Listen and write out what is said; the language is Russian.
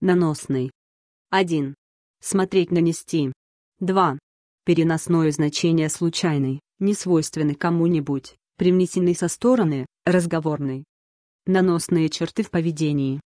Наносный. 1. Смотреть нанести. 2. Переносное значение случайный, несвойственный кому-нибудь, привнесенный со стороны, разговорный. Наносные черты в поведении.